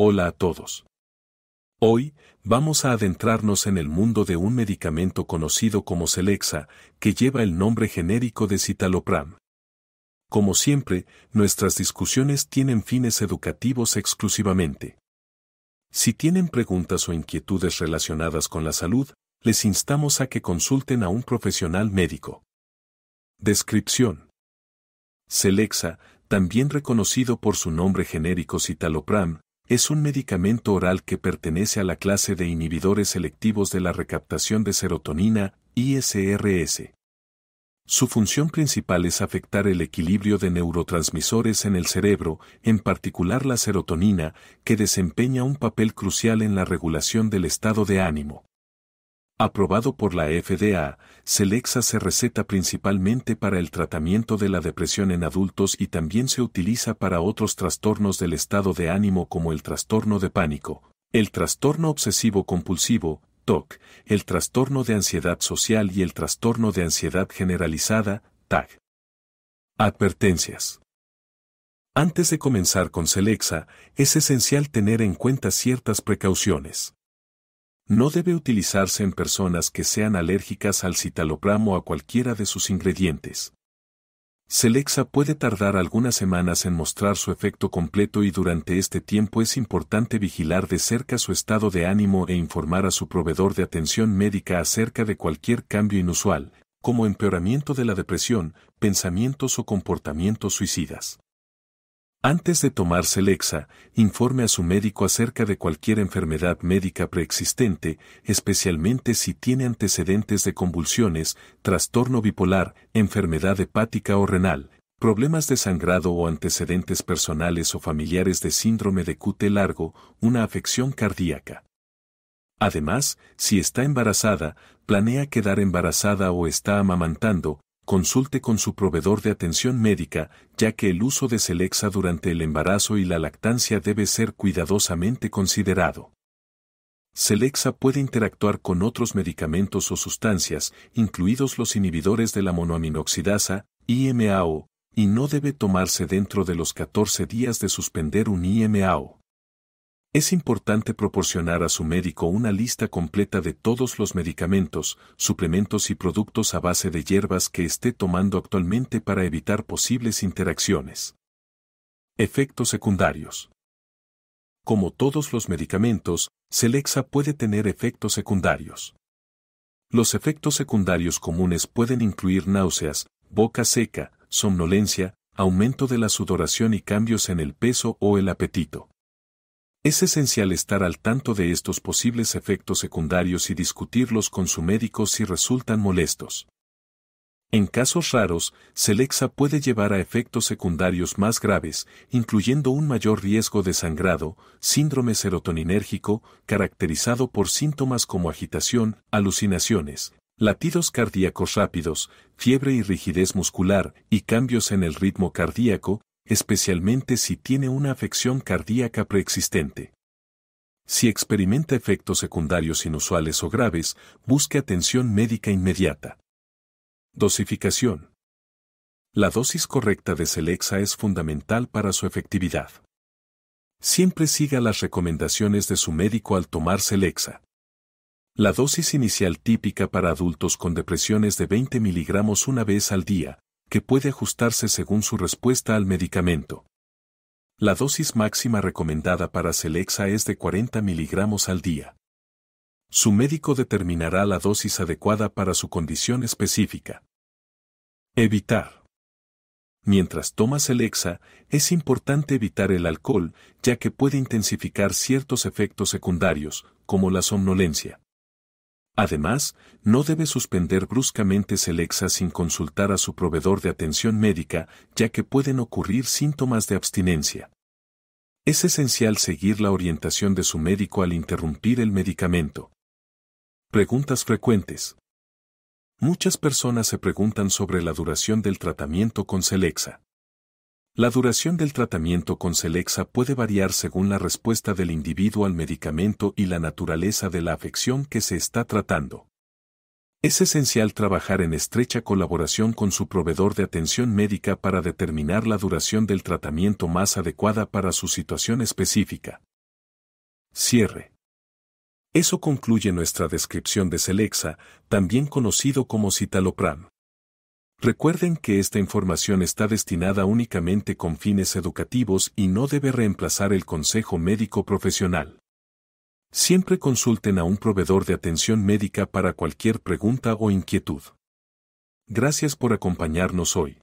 Hola a todos. Hoy, vamos a adentrarnos en el mundo de un medicamento conocido como Celexa, que lleva el nombre genérico de citalopram. Como siempre, nuestras discusiones tienen fines educativos exclusivamente. Si tienen preguntas o inquietudes relacionadas con la salud, les instamos a que consulten a un profesional médico. Descripción. Celexa, también reconocido por su nombre genérico citalopram, es un medicamento oral que pertenece a la clase de inhibidores selectivos de la recaptación de serotonina, ISRS. Su función principal es afectar el equilibrio de neurotransmisores en el cerebro, en particular la serotonina, que desempeña un papel crucial en la regulación del estado de ánimo. Aprobado por la FDA, Celexa se receta principalmente para el tratamiento de la depresión en adultos y también se utiliza para otros trastornos del estado de ánimo como el trastorno de pánico, el trastorno obsesivo-compulsivo, TOC, el trastorno de ansiedad social y el trastorno de ansiedad generalizada, TAG. Advertencias. Antes de comenzar con Celexa, es esencial tener en cuenta ciertas precauciones. No debe utilizarse en personas que sean alérgicas al citalopram o a cualquiera de sus ingredientes. Celexa puede tardar algunas semanas en mostrar su efecto completo y durante este tiempo es importante vigilar de cerca su estado de ánimo e informar a su proveedor de atención médica acerca de cualquier cambio inusual, como empeoramiento de la depresión, pensamientos o comportamientos suicidas. Antes de tomar Lexa, informe a su médico acerca de cualquier enfermedad médica preexistente, especialmente si tiene antecedentes de convulsiones, trastorno bipolar, enfermedad hepática o renal, problemas de sangrado o antecedentes personales o familiares de síndrome de QT largo, una afección cardíaca. Además, si está embarazada, planea quedar embarazada o está amamantando, consulte con su proveedor de atención médica, ya que el uso de Celexa durante el embarazo y la lactancia debe ser cuidadosamente considerado. Celexa puede interactuar con otros medicamentos o sustancias, incluidos los inhibidores de la monoaminoxidasa, IMAO, y no debe tomarse dentro de los 14 días de suspender un IMAO. Es importante proporcionar a su médico una lista completa de todos los medicamentos, suplementos y productos a base de hierbas que esté tomando actualmente para evitar posibles interacciones. Efectos secundarios. Como todos los medicamentos, Celexa puede tener efectos secundarios. Los efectos secundarios comunes pueden incluir náuseas, boca seca, somnolencia, aumento de la sudoración y cambios en el peso o el apetito. Es esencial estar al tanto de estos posibles efectos secundarios y discutirlos con su médico si resultan molestos. En casos raros, Celexa puede llevar a efectos secundarios más graves, incluyendo un mayor riesgo de sangrado, síndrome serotoninérgico, caracterizado por síntomas como agitación, alucinaciones, latidos cardíacos rápidos, fiebre y rigidez muscular, y cambios en el ritmo cardíaco, especialmente si tiene una afección cardíaca preexistente. Si experimenta efectos secundarios inusuales o graves, busque atención médica inmediata. Dosificación. La dosis correcta de Celexa es fundamental para su efectividad. Siempre siga las recomendaciones de su médico al tomar Celexa. La dosis inicial típica para adultos con depresiones de 20 miligramos una vez al día, que puede ajustarse según su respuesta al medicamento. La dosis máxima recomendada para Celexa es de 40 miligramos al día. Su médico determinará la dosis adecuada para su condición específica. Evitar. Mientras tomas Celexa, es importante evitar el alcohol, ya que puede intensificar ciertos efectos secundarios, como la somnolencia. Además, no debe suspender bruscamente Celexa sin consultar a su proveedor de atención médica, ya que pueden ocurrir síntomas de abstinencia. Es esencial seguir la orientación de su médico al interrumpir el medicamento. Preguntas frecuentes. Muchas personas se preguntan sobre la duración del tratamiento con Celexa. La duración del tratamiento con Celexa puede variar según la respuesta del individuo al medicamento y la naturaleza de la afección que se está tratando. Es esencial trabajar en estrecha colaboración con su proveedor de atención médica para determinar la duración del tratamiento más adecuada para su situación específica. Cierre. Eso concluye nuestra descripción de Celexa, también conocido como citalopram. Recuerden que esta información está destinada únicamente con fines educativos y no debe reemplazar el consejo médico profesional. Siempre consulten a un proveedor de atención médica para cualquier pregunta o inquietud. Gracias por acompañarnos hoy.